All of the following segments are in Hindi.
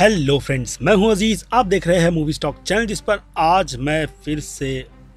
हेलो फ्रेंड्स मैं हूं अजीज आप देख रहे हैं मूवी स्टॉक चैनल जिस पर आज मैं फिर से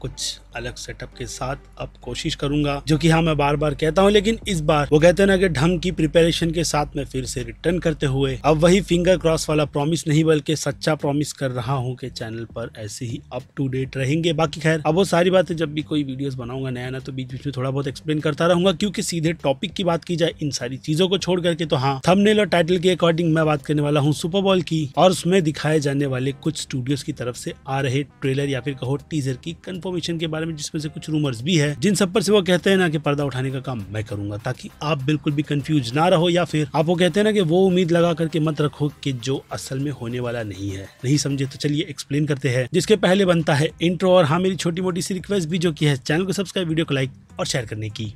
कुछ अलग सेटअप के साथ अब कोशिश करूंगा जो कि हाँ मैं बार बार कहता हूँ लेकिन इस बार वो कहते हैं ना कि ढंग की प्रिपरेशन के साथ मैं फिर से रिटर्न करते हुए अब वही फिंगर क्रॉस वाला प्रॉमिस नहीं बल्कि सच्चा प्रॉमिस कर रहा हूँ कि चैनल पर ऐसे ही अप टू डेट रहेंगे बाकी खैर अब वो सारी बातें जब भी कोई वीडियो बनाऊंगा नया ना तो बीच बीच में थोड़ा बहुत एक्सप्लेन करता रहूंगा क्योंकि सीधे टॉपिक की बात की जाए इन सारी चीजों को छोड़ करके तो हाँ थमनेल और टाइटल के अकॉर्डिंग मैं बात करने वाला हूँ सुपरबॉल की और उसमें दिखाए जाने वाले कुछ स्टूडियोज की तरफ से आ रहे ट्रेलर या फिर कहो टीजर की कन्फर्म इन्फॉर्मेशन के बारे में जिसमें से कुछ रूमर्स भी है जिन सब पर से वो कहते हैं ना कि पर्दा उठाने का काम मैं करूंगा ताकि आप बिल्कुल भी कंफ्यूज ना रहो या फिर आप वो कहते हैं ना कि वो उम्मीद लगा करके मत रखो कि जो असल में होने वाला नहीं है नहीं समझे तो चलिए एक्सप्लेन करते हैं जिसके पहले बनता है इंट्रो और हाँ मेरी छोटी मोटी सी रिक्वेस्ट भी जो की है चैनल को सब्सक्राइब वीडियो को लाइक और शेयर करने की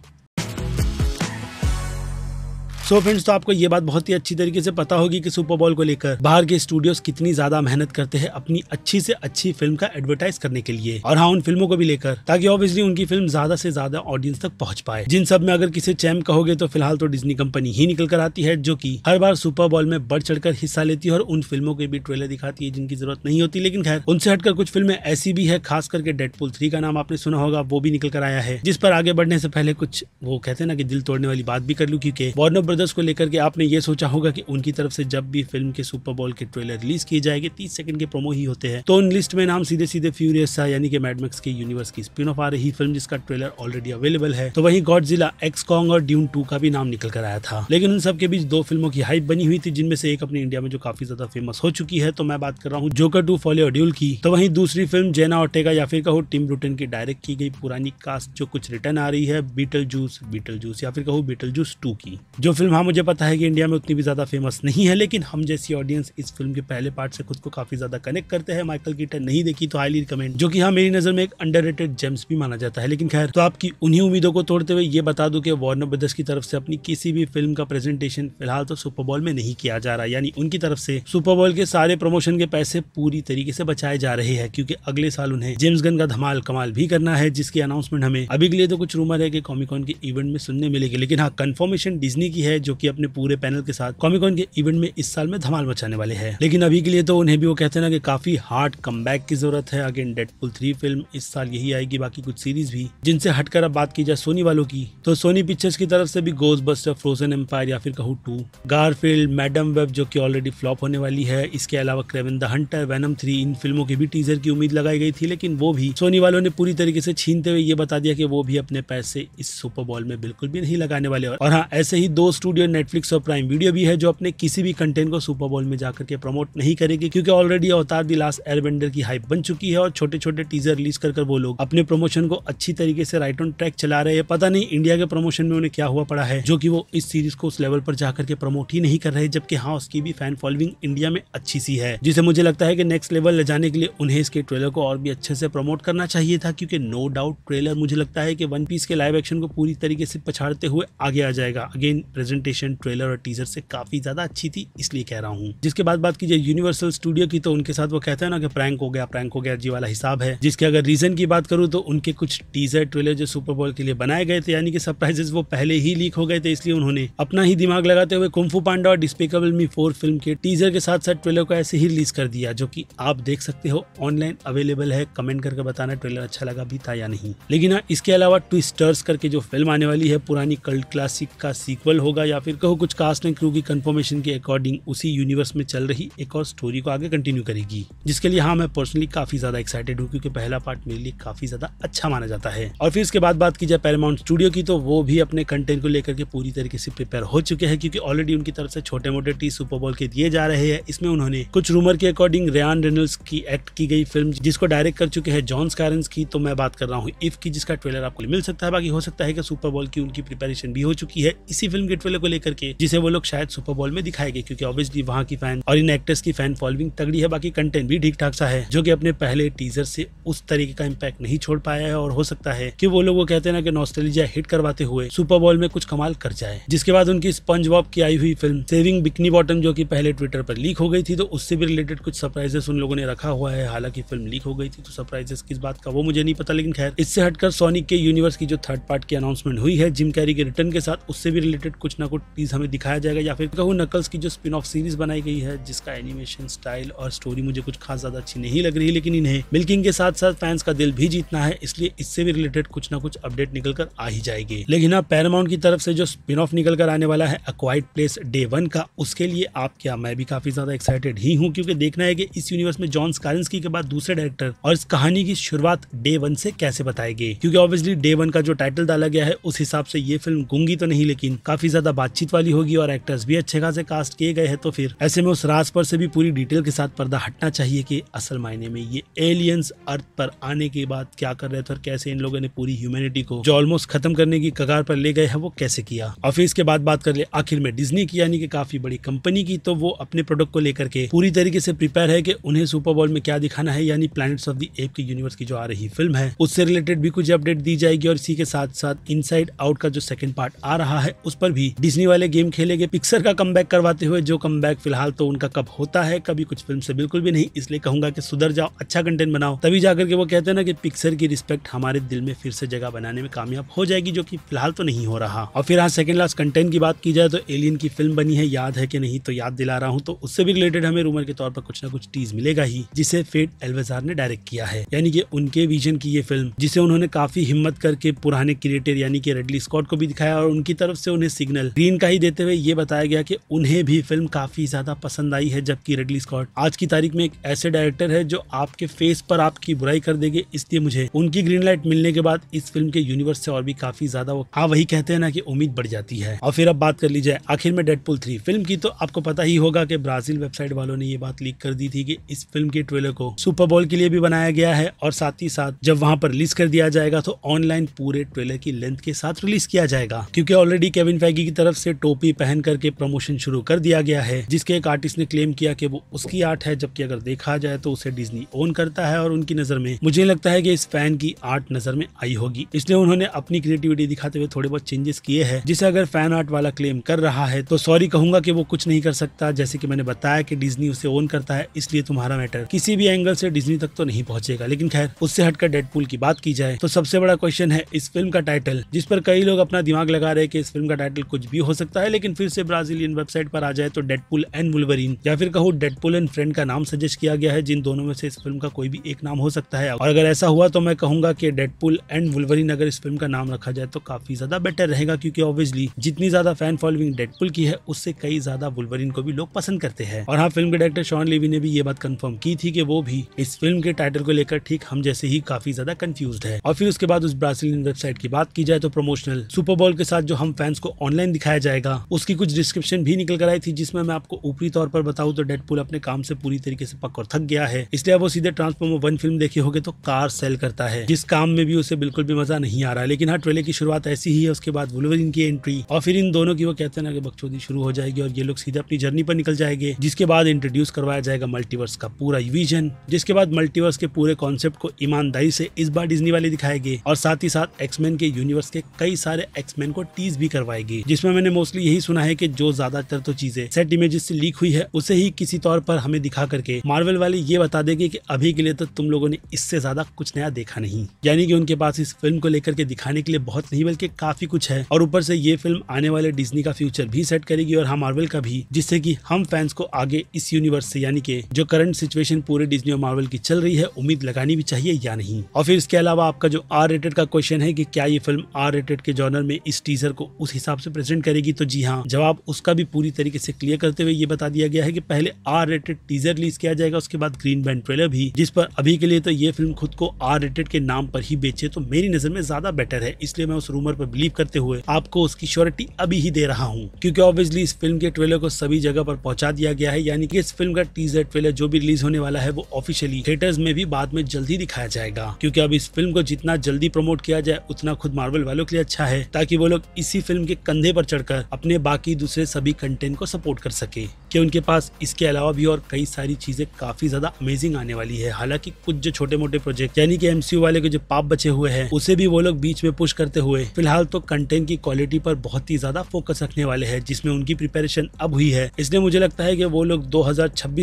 सो so फ्रेंड्स तो आपको ये बात बहुत ही अच्छी तरीके से पता होगी कि सुपर बॉल को लेकर बाहर के स्टूडियोज कितनी ज्यादा मेहनत करते हैं अपनी अच्छी से अच्छी फिल्म का एडवर्टाइज करने के लिए और हाँ उन फिल्मों को भी लेकर ताकि ऑब्वियसली उनकी फिल्म ज्यादा से ज्यादा ऑडियंस तक पहुंच पाए जिन सब में अगर किसी चैम कहोगे तो फिलहाल तो डिज्नी कंपनी ही निकल कर आती है जो की हर बार सुपर बॉल में बढ़ चढ़कर हिस्सा लेती है और उन फिल्मों के भी ट्रेलर दिखाती है जिनकी जरूरत नहीं होती लेकिन खैर उनसे हटकर कुछ फिल्में ऐसी भी है खास करके पुल थ्री का नाम आपने सुना होगा वो भी निकल कर आया है जिस पर आगे बढ़ने से पहले कुछ वो कहते हैं ना कि दिल तोड़ने वाली बात भी कर लू क्योंकि वार्नर ब्रदर्स को लेकर के आपने ये सोचा होगा कि उनकी तरफ से जब भी फिल्म के सुपर बॉल के ट्रेलर रिलीज किए जाएंगे तीस सेकंड के प्रोमो ही होते हैं तो उन लिस्ट में नाम सीधे सीधे फ्यूरियस था यानी कि मैडमैक्स के यूनिवर्स की स्पिन ऑफ आ रही फिल्म जिसका ट्रेलर ऑलरेडी अवेलेबल है तो वही गॉड जिला एक्सकॉन्ग और ड्यून टू का भी नाम निकल कर आया था लेकिन उन सबके बीच दो फिल्मों की हाइप बनी हुई थी जिनमें से एक अपने इंडिया में जो काफी ज्यादा फेमस हो चुकी है तो मैं बात कर रहा हूँ जोकर टू फॉलो ड्यूल की तो वही दूसरी फिल्म जेना ऑटेगा या फिर कहो टीम ब्रूटन की डायरेक्ट की गई पुरानी कास्ट जो कुछ रिटर्न आ रही है बीटल जूस बीटल जूस या फिर कहो बीटल जूस टू की जो फिल्म फिल्म हाँ मुझे पता है कि इंडिया में उतनी भी ज़्यादा फेमस नहीं है लेकिन हम जैसी ऑडियंस इस फिल्म के पहले पार्ट से खुद को काफ़ी ज़्यादा कनेक्ट करते हैं माइकल कीटन नहीं देखी तो हाईली रिकमेंड जो कि हाँ मेरी नज़र में एक अंडर जेम्स भी माना जाता है लेकिन खैर तो आपकी उन्हीं उम्मीदों को तोड़ते हुए ये बता दूँ कि वार्नर ब्रदर्स की तरफ से अपनी किसी भी फिल्म का प्रेजेंटेशन फिलहाल तो सुपरबॉल में नहीं किया जा रहा यानी उनकी तरफ से सुपरबॉल के सारे प्रमोशन के पैसे पूरी तरीके से बचाए जा रहे हैं क्योंकि अगले साल उन्हें जेम्स गन का धमाल कमाल भी करना है जिसकी अनाउंसमेंट हमें अभी के लिए तो कुछ रूमर है कि कॉमिकॉन के इवेंट में सुनने मिलेगी लेकिन हाँ कंफर्मेशन डिज्नी की है जो कि अपने पूरे पैनल के साथ कॉमिकॉन के इवेंट में इस साल में धमाल मचाने वाले हैं लेकिन अभी के लिए तो उन्हें भी वो कहते हैं ना कि काफी हार्ड कम की जरूरत है अगेन डेडपुल पुल फिल्म इस साल यही आएगी बाकी कुछ सीरीज भी जिनसे हटकर अब बात की जाए सोनी वालों की तो सोनी पिक्चर्स की तरफ से भी गोज बस्टर फ्रोजन एम्पायर या फिर कहू टू गारफील्ड मैडम वेब जो कि ऑलरेडी फ्लॉप होने वाली है इसके अलावा Kraven the Hunter Venom three इन फिल्मों की भी टीजर की उम्मीद लगाई गई थी लेकिन वो भी सोनी वालों ने पूरी तरीके से छीनते हुए ये बता दिया कि वो भी अपने पैसे इस सुपर बॉल में बिल्कुल भी नहीं लगाने वाले और हाँ ऐसे ही दो स्टूडियो स्टूडियो नेटफ्लिक्स और प्राइम वीडियो भी है जो अपने किसी भी कंटेंट को सुपर बॉल में जाकर के प्रमोट नहीं करेगी क्योंकि already Avatar the last airbender की हाइप बन चुकी है और छोटे छोटे टीजर रिलीज कर, वो लोग अपने प्रमोशन को अच्छी तरीके से राइट ऑन ट्रैक चला रहे हैं पता नहीं इंडिया के प्रमोशन में उन्हें क्या हुआ पड़ा है जो की वो इस सीरीज को उस लेवल पर जाकर के प्रमोट ही नहीं कर रहे जबकि हाँ उसकी भी फैन फॉलोइंग इंडिया में अच्छी सी है जिसे मुझे लगता है की नेक्स्ट लेवल ले जाने के लिए उन्हें इसके ट्रेलर को और भी अच्छे से प्रमोट करना चाहिए था क्योंकि नो डाउट ट्रेलर मुझे लगता है कि वन पीस के लाइव एक्शन को पूरी तरीके से पछाड़ते हुए आगे आ जाएगा अगेन प्रेजेंट प्रेजेंटेशन ट्रेलर और टीजर से काफ़ी ज़्यादा अच्छी थी इसलिए कह रहा हूँ जिसके बाद बात कीजिए यूनिवर्सल स्टूडियो की तो उनके साथ वो कहते हैं ना कि प्रैंक हो गया प्रैंक हो गया जी वाला हिसाब है जिसके अगर रीजन की बात करूँ तो उनके कुछ टीजर ट्रेलर जो सुपर बॉल के लिए बनाए गए थे यानी कि सरप्राइजेस वो पहले ही लीक हो गए थे इसलिए उन्होंने अपना ही दिमाग लगाते हुए कुम्फू पांडा और डिस्पेकेबल मी फोर फिल्म के टीजर के साथ साथ ट्रेलर को ऐसे ही रिलीज कर दिया जो की आप देख सकते हो ऑनलाइन अवेलेबल है कमेंट करके बताना ट्रेलर अच्छा लगा भी था या नहीं लेकिन हाँ, इसके अलावा ट्विस्टर्स करके जो फिल्म आने वाली है पुरानी कल्ट क्लासिक का सीक्वल होगा होगा या फिर कहो कुछ कास्ट एंड क्रू की कंफर्मेशन के अकॉर्डिंग उसी यूनिवर्स में चल रही एक और स्टोरी को आगे कंटिन्यू करेगी जिसके लिए हाँ मैं पर्सनली काफी ज्यादा एक्साइटेड हूँ क्योंकि पहला पार्ट मेरे लिए काफी ज्यादा अच्छा माना जाता है और फिर उसके बाद बात की जाए पैरामाउंट स्टूडियो की तो वो भी अपने कंटेंट को लेकर के पूरी तरीके से प्रिपेयर हो चुके हैं क्योंकि ऑलरेडी उनकी तरफ से छोटे मोटे टी सुपर बॉल के दिए जा रहे हैं इसमें उन्होंने कुछ रूमर के अकॉर्डिंग रेन रेनल्स की एक्ट की गई फिल्म जिसको डायरेक्ट कर चुके हैं जॉन स्कारन्स की तो मैं बात कर रहा हूँ इफ की जिसका ट्रेलर आपको मिल सकता है बाकी हो सकता है कि सुपर बॉल की उनकी प्रिपेरेशन भी हो चुकी है इसी फिल्म के प्ले को लेकर के जिसे वो लोग शायद सुपर बॉल में दिखाएंगे क्योंकि ऑब्वियसली वहाँ की फैन और इन एक्टर्स की फैन फॉलोइंग तगड़ी है बाकी कंटेंट भी ठीक ठाक सा है जो की अपने पहले टीजर से उस तरीके का इम्पैक्ट नहीं छोड़ पाया है और हो सकता है की वो लोग वो कहते ना कि नॉस्ट्रेलिया हिट करवाते हुए सुपर बॉल में कुछ कमाल कर जाए जिसके बाद उनकी स्पंज बॉब की आई हुई फिल्म सेविंग बिकनी बॉटम जो की पहले ट्विटर पर लीक हो गई थी तो उससे भी रिलेटेड कुछ सरप्राइजेस उन लोगों ने रखा हुआ है हालांकि फिल्म लीक हो गई थी तो सरप्राइजेस किस बात का वो मुझे नहीं पता लेकिन खैर इससे हटकर सोनिक के यूनिवर्स की जो थर्ड पार्ट की अनाउंसमेंट हुई है जिम कैरी के रिटर्न के साथ उससे भी रिलेटेड कुछ ना कुछ टीज हमें दिखाया जाएगा या फिर कहूँ नकल्स की जो स्पिन ऑफ सीरीज बनाई गई है जिसका एनिमेशन स्टाइल और स्टोरी मुझे कुछ खास ज्यादा अच्छी नहीं लग रही लेकिन इन्हें मिल्किंग के साथ साथ फैंस का दिल भी जीतना है इसलिए इससे भी रिलेटेड कुछ ना कुछ अपडेट निकल कर आ ही जाएगी लेकिन अब पैरामाउंट की तरफ से जो स्पिन ऑफ निकल कर आने वाला है अक्वाइट प्लेस डे वन का उसके लिए आप क्या मैं भी काफी ज्यादा एक्साइटेड ही हूँ क्योंकि देखना है कि इस यूनिवर्स में जॉन स्कारंसकी के बाद दूसरे डायरेक्टर और इस कहानी की शुरुआत डे वन से कैसे बताएगी क्योंकि ऑब्वियसली डे वन का जो टाइटल डाला गया है उस हिसाब से ये फिल्म गूंगी तो नहीं लेकिन काफी ज्यादा ज़्यादा बातचीत वाली होगी और एक्टर्स भी अच्छे खासे कास्ट किए गए हैं तो फिर ऐसे में उस राज पर से भी पूरी डिटेल के साथ पर्दा हटना चाहिए कि असल मायने में ये एलियंस अर्थ पर आने के बाद क्या कर रहे थे और कैसे इन लोगों ने पूरी ह्यूमैनिटी को जो ऑलमोस्ट खत्म करने की कगार पर ले गए है वो कैसे किया और फिर इसके बाद बात कर ले आखिर में डिजनी की यानी कि काफी बड़ी कंपनी की तो वो अपने प्रोडक्ट को लेकर के पूरी तरीके से प्रिपेयर है कि उन्हें सुपर बॉल में क्या दिखाना है यानी प्लानिट्स ऑफ द एप की यूनिवर्स की जो आ रही फिल्म है उससे रिलेटेड भी कुछ अपडेट दी जाएगी और इसी के साथ साथ इनसाइड आउट का जो सेकंड पार्ट आ रहा है उस पर भी डिज्नी वाले गेम खेलेंगे पिक्सर का कम करवाते हुए जो कम फिलहाल तो उनका कब होता है कभी कुछ फिल्म से बिल्कुल भी नहीं इसलिए कहूंगा कि सुधर जाओ अच्छा कंटेंट बनाओ तभी जाकर के वो कहते हैं ना कि पिक्सर की रिस्पेक्ट हमारे दिल में फिर से जगह बनाने में कामयाब हो जाएगी जो कि फिलहाल तो नहीं हो रहा और फिर हाँ सेकंड लास्ट कंटेंट की बात की जाए तो एलियन की फिल्म बनी है याद है कि नहीं तो याद दिला रहा हूँ तो उससे भी रिलेटेड हमें रूमर के तौर पर कुछ ना कुछ टीज मिलेगा ही जिसे फेट एलवेजार ने डायरेक्ट किया है यानी कि उनके विजन की ये फिल्म जिसे उन्होंने काफी हिम्मत करके पुराने क्रिएटर यानी कि रेडली स्कॉट को भी दिखाया और उनकी तरफ से उन्हें सिग्नल ग्रीन का ही देते हुए ये बताया गया कि उन्हें भी फिल्म काफ़ी ज़्यादा पसंद आई है जबकि रेडली स्कॉट आज की तारीख में एक ऐसे डायरेक्टर है जो आपके फेस पर आपकी बुराई कर देगी इसलिए मुझे उनकी ग्रीन लाइट मिलने के बाद इस फिल्म के यूनिवर्स से और भी काफ़ी ज़्यादा वो हाँ वही कहते हैं ना कि उम्मीद बढ़ जाती है और फिर अब बात कर लीजिए आखिर में डेडपुल थ्री फिल्म की तो आपको पता ही होगा कि ब्राजील वेबसाइट वालों ने ये बात लीक कर दी थी कि इस फिल्म के ट्रेलर को सुपर बॉल के लिए भी बनाया गया है और साथ ही साथ जब वहां पर रिलीज कर दिया जाएगा तो ऑनलाइन पूरे ट्रेलर की लेंथ के साथ रिलीज किया जाएगा क्योंकि ऑलरेडी केविन फैगी की तरफ से टोपी पहन करके प्रमोशन शुरू कर दिया गया है जिसके एक आर्टिस्ट ने क्लेम किया कि वो उसकी आर्ट है जबकि अगर देखा जाए तो उसे डिज्नी ओन करता है और उनकी नजर में मुझे लगता है कि इस फैन की आर्ट नजर में आई होगी इसलिए उन्होंने अपनी क्रिएटिविटी दिखाते हुए थोड़े बहुत चेंजेस किए हैं जिसे अगर फैन आर्ट वाला क्लेम कर रहा है तो सॉरी कहूंगा कि वो कुछ नहीं कर सकता जैसे कि मैंने बताया कि डिज्नी उसे ओन करता है इसलिए तुम्हारा मैटर किसी भी एंगल से डिज्नी तक तो नहीं पहुंचेगा लेकिन खैर उससे हटकर डेडपूल की बात की जाए तो सबसे बड़ा क्वेश्चन है इस फिल्म का टाइटल जिस पर कई लोग अपना दिमाग लगा रहे कि इस फिल्म का टाइटल कुछ कुछ भी हो सकता है लेकिन फिर से ब्राजीलियन वेबसाइट पर आ जाए तो डेडपुल एंड वुलवरीन या फिर कहो डेडपुल एंड फ्रेंड का नाम सजेस्ट किया गया है जिन दोनों में से इस फिल्म का कोई भी एक नाम हो सकता है और अगर ऐसा हुआ तो मैं कहूंगा कि डेडपुल एंड वुलवरीन अगर इस फिल्म का नाम रखा जाए तो काफी ज्यादा बेटर रहेगा क्योंकि ऑब्वियसली जितनी ज्यादा फैन फॉलोइंग डेडपुल की है उससे कई ज्यादा वुलवरीन को भी लोग पसंद करते हैं और हाँ फिल्म के डायरेक्टर शॉन लेवी ने भी ये बात कंफर्म की थी कि वो भी इस फिल्म के टाइटल को लेकर ठीक हम जैसे ही काफी ज्यादा कंफ्यूज है और फिर उसके बाद उस ब्राजीलियन वेबसाइट की बात की जाए तो प्रमोशनल सुपरबॉल के साथ जो हम फैंस को ऑनलाइन डिस्क्रिप्शन दिखाया जाएगा उसकी कुछ डिस्क्रिप्शन भी निकल कर आई थी जिसमें मैं आपको ऊपरी तौर पर बताऊँ तो डेडपूल अपने काम से पूरी तरीके से पक और थक गया है इसलिए वो सीधे ट्रांसफॉर्मर वन फिल्म देखे होगी तो कार सेल करता है जिस काम में भी उसे बिल्कुल भी मजा नहीं आ रहा है लेकिन हाँ ट्रेलर की शुरुआत ऐसी ही है उसके बाद वुलवरिन की एंट्री और फिर इन दोनों की वो कहते हैं ना कि बकचोदी शुरू हो जाएगी और ये लोग सीधे अपनी जर्नी पर निकल जाएंगे जिसके बाद इंट्रोड्यूस करवाया जाएगा मल्टीवर्स का पूरा विजन जिसके बाद मल्टीवर्स के पूरे कॉन्सेप्ट को ईमानदारी से इस बार डिजनी वाले दिखाएंगे और साथ ही साथ एक्समैन के यूनिवर्स के कई सारे एक्समैन को टीज भी करवाएगी जिस जिसमें मैंने मोस्टली यही सुना है कि जो ज्यादातर तो चीजें सेट इमेजेस से लीक हुई है उसे ही किसी तौर पर हमें दिखा करके मार्वल वाले ये बता देंगे कि अभी के लिए तो तुम लोगों ने इससे ज्यादा कुछ नया देखा नहीं यानी कि उनके पास इस फिल्म को लेकर के दिखाने के लिए बहुत नहीं बल्कि काफी कुछ है और ऊपर से ये फिल्म आने वाले डिजनी का फ्यूचर भी सेट करेगी और हम हाँ, मार्वल का भी जिससे की हम फैंस को आगे इस यूनिवर्स से यानी कि जो करंट सिचुएशन पूरे डिजनी और मार्वल की चल रही है उम्मीद लगानी भी चाहिए या नहीं और फिर इसके अलावा आपका जो आर रेटेड का क्वेश्चन है की क्या ये फिल्म आर रेटेड के जॉनर में इस टीजर को उस हिसाब से प्रेजेंट प्रेजेंट करेगी तो जी हाँ जवाब उसका भी पूरी तरीके से क्लियर करते हुए ये बता दिया गया है कि पहले आर रेटेड टीजर रिलीज किया जाएगा उसके बाद ग्रीन बैंड ट्रेलर भी जिस पर अभी के लिए तो ये फिल्म खुद को आर रेटेड के नाम पर ही बेचे तो मेरी नजर में ज्यादा बेटर है इसलिए मैं उस रूमर पर बिलीव करते हुए आपको उसकी श्योरिटी अभी ही दे रहा हूँ क्योंकि ऑब्वियसली इस फिल्म के ट्रेलर को सभी जगह पर पहुंचा दिया गया है यानी कि इस फिल्म का टीजर ट्रेलर जो भी रिलीज होने वाला है वो ऑफिशियली थिएटर्स में भी बाद में जल्दी दिखाया जाएगा क्योंकि अब इस फिल्म को जितना जल्दी प्रमोट किया जाए उतना खुद मार्वल वालों के लिए अच्छा है ताकि वो लोग इसी फिल्म के कंधे पर पर चढ़कर अपने बाकी दूसरे सभी कंटेंट को सपोर्ट कर सके कि उनके पास इसके अलावा भी और कई सारी चीज़ें काफ़ी ज़्यादा अमेजिंग आने वाली है हालांकि कुछ जो छोटे मोटे प्रोजेक्ट यानी कि एमसीयू वाले के जो पाप बचे हुए हैं उसे भी वो लोग बीच में पुश करते हुए फिलहाल तो कंटेंट की क्वालिटी पर बहुत ही ज़्यादा फोकस रखने वाले हैं जिसमें उनकी प्रिपेरेशन अब हुई है इसलिए मुझे लगता है कि वो लोग दो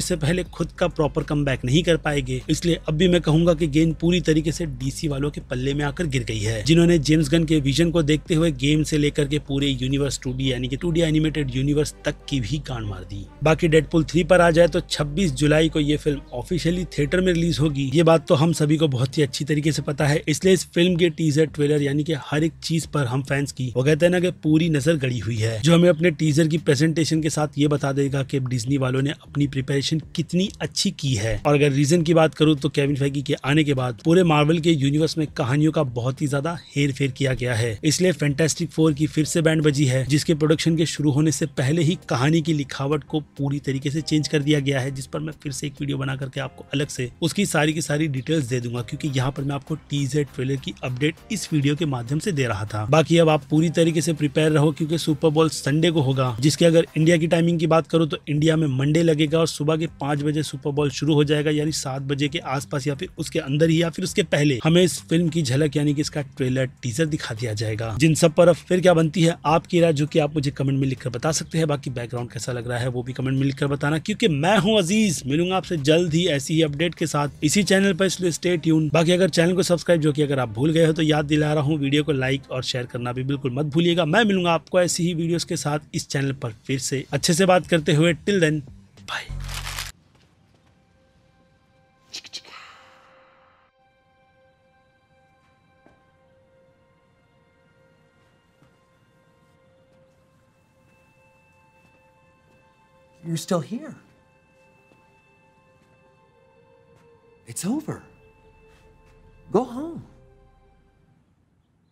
से पहले खुद का प्रॉपर कम नहीं कर पाएंगे इसलिए अब भी मैं कहूंगा कि गेंद पूरी तरीके से डीसी वालों के पल्ले में आकर गिर गई है जिन्होंने जेम्स गन के विजन को देखते हुए गेम से लेकर के पूरे यूनिवर्स टू यानी कि टू एनिमेटेड यूनिवर्स तक की भी गांड मार दी बाकी डेडपुल थ्री पर आ जाए तो 26 जुलाई को ये फिल्म ऑफिशियली थिएटर में रिलीज होगी ये बात तो हम सभी को बहुत ही अच्छी तरीके से पता है इसलिए इस फिल्म के टीजर ट्रेलर यानी कि हर एक चीज पर हम फैंस की वो कहते हैं ना कि पूरी नजर गड़ी हुई है जो हमें अपने टीजर की प्रेजेंटेशन के साथ ये बता देगा की डिजनी वालों ने अपनी प्रिपेरेशन कितनी अच्छी की है और अगर रीजन की बात करूँ तो केविन फैकी के आने के बाद पूरे मार्वल के यूनिवर्स में कहानियों का बहुत ही ज्यादा हेर फेर किया गया है इसलिए फैंटेस्टिक फोर की फिर से बैंड बजी है जिसके प्रोडक्शन के शुरू होने से पहले ही कहानी की लिखावट को पूरी तरीके से चेंज कर दिया गया है जिस पर मैं फिर से एक वीडियो बना करके आपको अलग से उसकी सारी की सारी डिटेल्स दे दूंगा क्योंकि यहाँ पर मैं आपको टीजर ट्रेलर की अपडेट इस वीडियो के माध्यम से दे रहा था बाकी अब आप पूरी तरीके से प्रिपेयर रहो क्योंकि सुपर बॉल संडे को होगा जिसके अगर इंडिया की टाइमिंग की बात करो तो इंडिया में मंडे लगेगा और सुबह के पांच बजे सुपर बॉल शुरू हो जाएगा यानी सात बजे के आसपास या फिर उसके अंदर ही या फिर उसके पहले हमें इस फिल्म की झलक यानी कि इसका ट्रेलर टीजर दिखा दिया जाएगा जिन सब पर फिर क्या बनती है आपकी राय जो की आप मुझे कमेंट में लिखकर बता सकते हैं बाकी बैकग्राउंड कैसा लग रहा है वो भी कमेंट में लिखकर बताना क्योंकि मैं हूं अजीज मिलूंगा आपसे जल्द ही ऐसी ही अपडेट के साथ इसी चैनल पर इसलिए स्टे ट्यून बाकी अगर चैनल को सब्सक्राइब जो कि अगर आप भूल गए हो तो याद दिला रहा हूँ वीडियो को लाइक और शेयर करना भी बिल्कुल मत भूलिएगा मैं मिलूंगा आपको ऐसी ही वीडियो के साथ इस चैनल पर फिर से अच्छे से बात करते हुए till then bye you're still here. It's over. Go home.